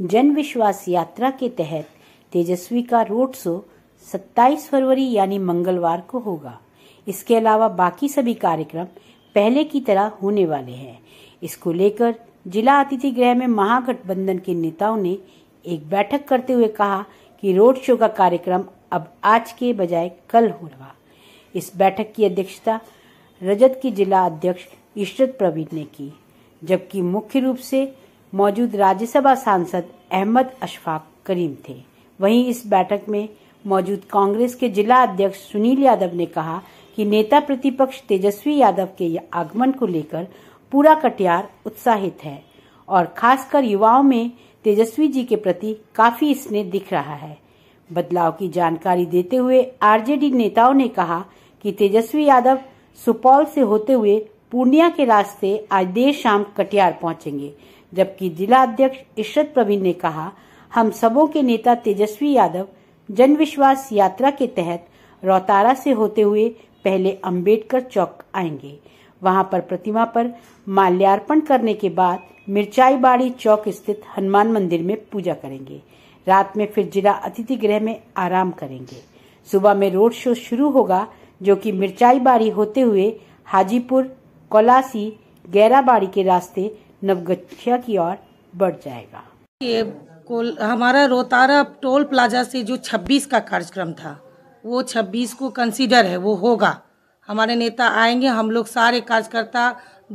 जन विश्वास यात्रा के तहत तेजस्वी का रोड शो 27 फरवरी यानी मंगलवार को होगा इसके अलावा बाकी सभी कार्यक्रम पहले की तरह होने वाले हैं इसको लेकर जिला अतिथि गृह में महागठबंधन के नेताओं ने एक बैठक करते हुए कहा कि रोड शो का कार्यक्रम अब आज के बजाय कल होगा इस बैठक की अध्यक्षता रजत के जिला अध्यक्ष इशरत प्रवीण ने की जबकि मुख्य रूप से मौजूद राज्यसभा सांसद अहमद अशफाक करीम थे वहीं इस बैठक में मौजूद कांग्रेस के जिला अध्यक्ष सुनील यादव ने कहा कि नेता प्रतिपक्ष तेजस्वी यादव के आगमन को लेकर पूरा कटियार उत्साहित है और खासकर युवाओं में तेजस्वी जी के प्रति काफी स्नेह दिख रहा है बदलाव की जानकारी देते हुए आरजेडी नेताओं ने कहा कि तेजस्वी यादव सुपौल से होते हुए पूर्णिया के रास्ते आज देर शाम कटियार पहुंचेंगे जबकि जिला अध्यक्ष इशरत प्रवीण ने कहा हम सबों के नेता तेजस्वी यादव जन विश्वास यात्रा के तहत रोहतारा से होते हुए पहले अंबेडकर चौक आएंगे वहां पर प्रतिमा पर माल्यार्पण करने के बाद मिर्चाई बाड़ी चौक स्थित हनुमान मंदिर में पूजा करेंगे रात में फिर जिला अतिथि गृह में आराम करेंगे सुबह में रोड शो शुरू होगा जो कि मिर्चाई बाड़ी होते हुए हाजीपुर कोलासी गैराबाड़ी के रास्ते नवगछिया की ओर बढ़ जाएगा ये कोल हमारा रोतारा टोल प्लाजा से जो 26 का कार्यक्रम था वो 26 को कंसीडर है वो होगा हमारे नेता आएंगे हम लोग सारे कार्यकर्ता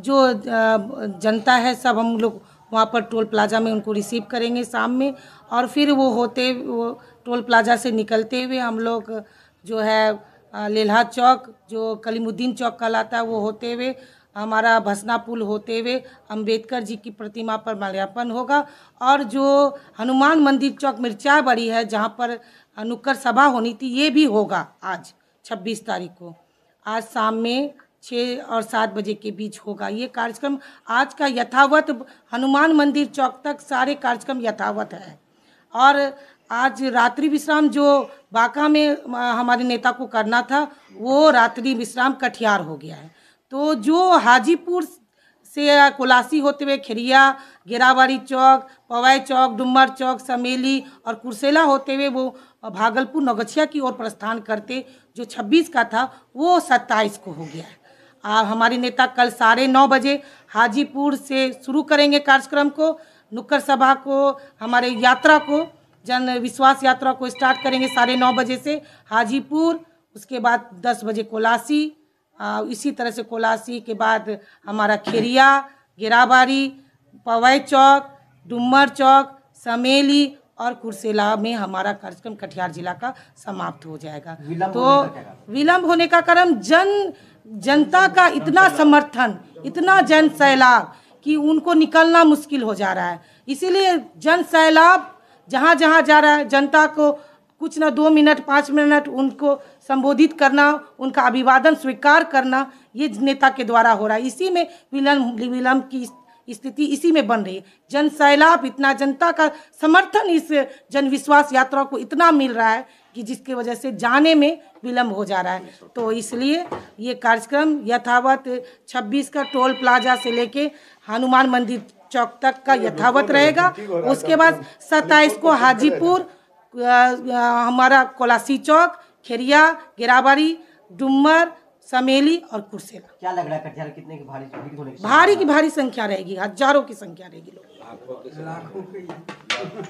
जो जनता है सब हम लोग वहाँ पर टोल प्लाजा में उनको रिसीव करेंगे शाम में और फिर वो होते वो टोल प्लाजा से निकलते हुए हम लोग जो है लेल्हा चौक जो कलीमुद्दीन चौक कहलाता है वो होते हुए हमारा भसना पुल होते हुए अंबेडकर जी की प्रतिमा पर माल्यार्पण होगा और जो हनुमान मंदिर चौक मिर्चा बड़ी है जहाँ पर अनुकर सभा होनी थी ये भी होगा आज छब्बीस तारीख को आज शाम में छः और सात बजे के बीच होगा ये कार्यक्रम आज का यथावत हनुमान मंदिर चौक तक सारे कार्यक्रम यथावत है और आज रात्रि विश्राम जो बांका में हमारे नेता को करना था वो रात्रि विश्राम कटिहार हो गया है तो जो हाजीपुर से कोलासी होते हुए खिरिया घेराबाड़ी चौक पवाई चौक डुम्बर चौक समेली और कुरसेला होते हुए वो भागलपुर नौगछिया की ओर प्रस्थान करते जो 26 का था वो 27 को हो गया है आप हमारे नेता कल साढ़े नौ बजे हाजीपुर से शुरू करेंगे कार्यक्रम को नुक्कड़ सभा को हमारे यात्रा को जन विश्वास यात्रा को स्टार्ट करेंगे साढ़े नौ बजे से हाजीपुर उसके बाद दस बजे कोलासी इसी तरह से कोलासी के बाद हमारा खेरिया गिराबारी पवई चौक डुमर चौक समेली और कुर्सेला में हमारा कार्यक्रम कटिहार जिला का समाप्त हो जाएगा तो विलम्ब होने का कारण जन जनता का इतना समर्थन इतना जन सैलाब कि उनको निकलना मुश्किल हो जा रहा है इसीलिए जन सैलाब जहाँ जहाँ जा रहा है जनता को कुछ ना दो मिनट पाँच मिनट उनको संबोधित करना उनका अभिवादन स्वीकार करना ये नेता के द्वारा हो रहा है इसी में विलम्ब विलम्ब की स्थिति इसी में बन रही है जन सैलाब इतना जनता का समर्थन इस जन विश्वास यात्रा को इतना मिल रहा है कि जिसके वजह से जाने में विलम्ब हो जा रहा है तो इसलिए ये कार्यक्रम यथावत 26 का टोल प्लाजा से लेके हनुमान मंदिर चौक तक का यथावत रहेगा उसके बाद सत्ताईस को हाजीपुर हमारा कोलासी चौक खेरिया गिराबारी डुमर समेली और कुर्सेला क्या लग रहा है कटिहार कितने की भारी होने की भारी की भारी संख्या रहेगी हजारों की संख्या रहेगी लोग